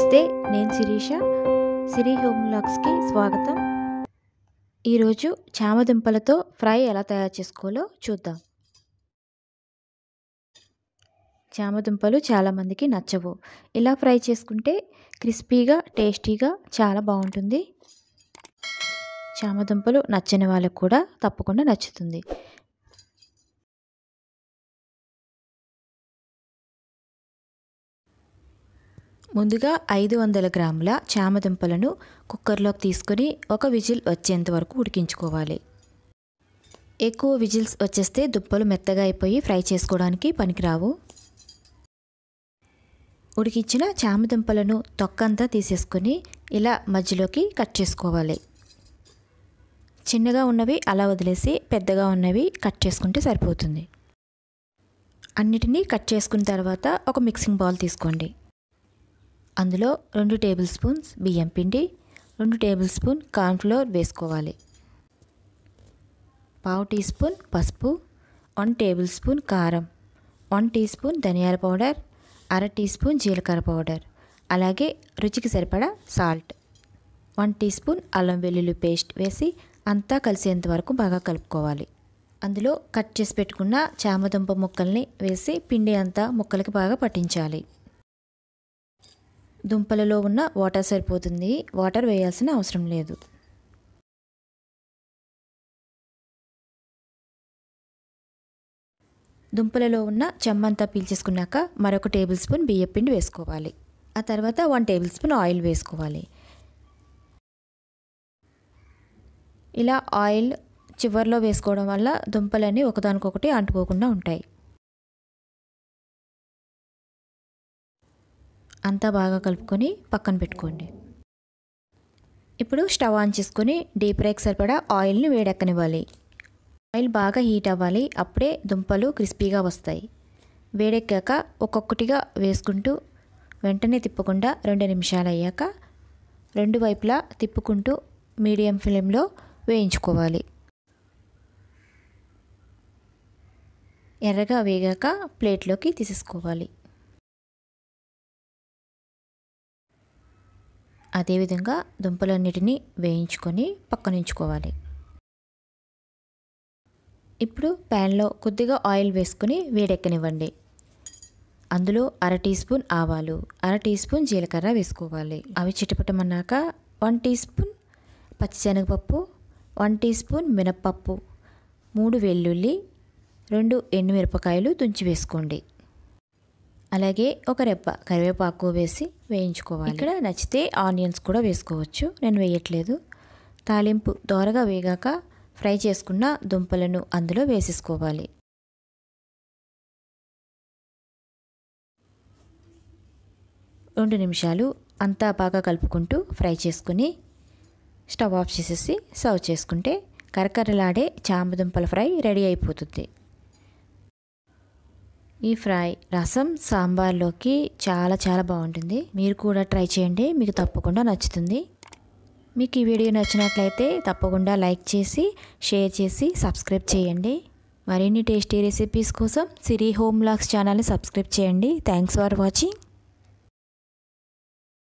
నమస్తే నేను శిరీష సిరి హోమ్లాగ్స్కి స్వాగతం ఈరోజు చామదుంపలతో ఫ్రై ఎలా తయారు చేసుకోవాలో చూద్దాం చామదుంపలు చాలామందికి నచ్చవు ఇలా ఫ్రై చేసుకుంటే క్రిస్పీగా టేస్టీగా చాలా బాగుంటుంది చామదుంపలు నచ్చని వాళ్ళకు కూడా తప్పకుండా నచ్చుతుంది ముందుగా ఐదు వందల గ్రాముల చామదుంపలను కుక్కర్లోకి తీసుకొని ఒక విజిల్ వచ్చేంత వరకు ఉడికించుకోవాలి ఎక్కువ విజిల్స్ వచ్చేస్తే దుప్పలు మెత్తగా అయిపోయి ఫ్రై చేసుకోవడానికి పనికిరావు ఉడికించిన చామదుంపలను తొక్కంతా తీసేసుకొని ఇలా మధ్యలోకి కట్ చేసుకోవాలి చిన్నగా ఉన్నవి అలా వదిలేసి పెద్దగా ఉన్నవి కట్ చేసుకుంటే సరిపోతుంది అన్నిటినీ కట్ చేసుకున్న తర్వాత ఒక మిక్సింగ్ బౌల్ తీసుకోండి అందులో రెండు టేబుల్ స్పూన్స్ బియ్యం పిండి రెండు టేబుల్ స్పూన్ కార్న్ఫ్లోర్ వేసుకోవాలి పావు టీ స్పూన్ పసుపు వన్ టేబుల్ స్పూన్ కారం వన్ టీ స్పూన్ ధనియాల పౌడర్ అర టీ స్పూన్ జీలకర్ర పౌడర్ అలాగే రుచికి సరిపడా సాల్ట్ వన్ టీ స్పూన్ అల్లం వెల్లుల్లి పేస్ట్ వేసి అంతా కలిసేంత వరకు బాగా కలుపుకోవాలి అందులో కట్ చేసి పెట్టుకున్న చామదుంప ముక్కల్ని వేసి పిండి అంతా ముక్కలకి బాగా పట్టించాలి దుంపలలో ఉన్న వాటర్ సరిపోతుంది వాటర్ వేయాల్సిన అవసరం లేదు దుంపలలో ఉన్న చెమ్మంతా పీల్చేసుకున్నాక మరొక టేబుల్ స్పూన్ బియ్యం పిండి వేసుకోవాలి ఆ తర్వాత వన్ టేబుల్ స్పూన్ ఆయిల్ వేసుకోవాలి ఇలా ఆయిల్ చివరిలో వేసుకోవడం వల్ల దుంపలన్నీ ఒకదానికొకటి అంటుకోకుండా ఉంటాయి అంతా బాగా కలుపుకొని పక్కన పెట్టుకోండి ఇప్పుడు స్టవ్ ఆన్ చేసుకొని డీప్ ఫ్రైకి సరిపడా ఆయిల్ని వేడెక్కనివ్వాలి ఆయిల్ బాగా హీట్ అవ్వాలి అప్పుడే దుంపలు క్రిస్పీగా వస్తాయి వేడెక్కాక ఒక్కొక్కటిగా వేసుకుంటూ వెంటనే తిప్పకుండా రెండు నిమిషాలు అయ్యాక రెండు వైపులా తిప్పుకుంటూ మీడియం ఫ్లేమ్లో వేయించుకోవాలి ఎర్రగా వేగాక ప్లేట్లోకి తీసేసుకోవాలి అదేవిధంగా దుంపలన్నిటినీ వేయించుకొని పక్కనుంచుకోవాలి ఇప్పుడు ప్యాన్లో కొద్దిగా ఆయిల్ వేసుకుని వేడెక్కనివ్వండి అందులో అర టీ స్పూన్ ఆవాలు అర టీ స్పూన్ జీలకర్ర వేసుకోవాలి అవి చిటపటమన్నాక వన్ టీ స్పూన్ పచ్చిశనగపప్పు వన్ టీ స్పూన్ మినప్పప్పు మూడు వెల్లుల్లి రెండు ఎండుమిరపకాయలు తుంచి వేసుకోండి అలాగే ఒక రెప్ప కరివేపాకు వేసి వేయించుకోవాలి ఇక్కడ నచ్చితే ఆనియన్స్ కూడా వేసుకోవచ్చు నేను వేయట్లేదు తాలింపు దోరగా వేగాక ఫ్రై చేసుకున్న దుంపలను అందులో వేసేసుకోవాలి రెండు నిమిషాలు అంతా బాగా కలుపుకుంటూ ఫ్రై చేసుకుని స్టవ్ ఆఫ్ చేసేసి సర్వ్ చేసుకుంటే కరకరలాడే చామదుంపల ఫ్రై రెడీ అయిపోతుంది ఈ ఫ్రై రసం సాంబార్లోకి చాలా చాలా బాగుంటుంది మీరు కూడా ట్రై చేయండి మీకు తప్పకుండా నచ్చుతుంది మీకు ఈ వీడియో నచ్చినట్లయితే తప్పకుండా లైక్ చేసి షేర్ చేసి సబ్స్క్రైబ్ చేయండి మరిన్ని టేస్టీ రెసిపీస్ కోసం సిరి హోమ్ లాగ్స్ ఛానల్ని సబ్స్క్రైబ్ చేయండి థ్యాంక్స్ ఫర్ వాచింగ్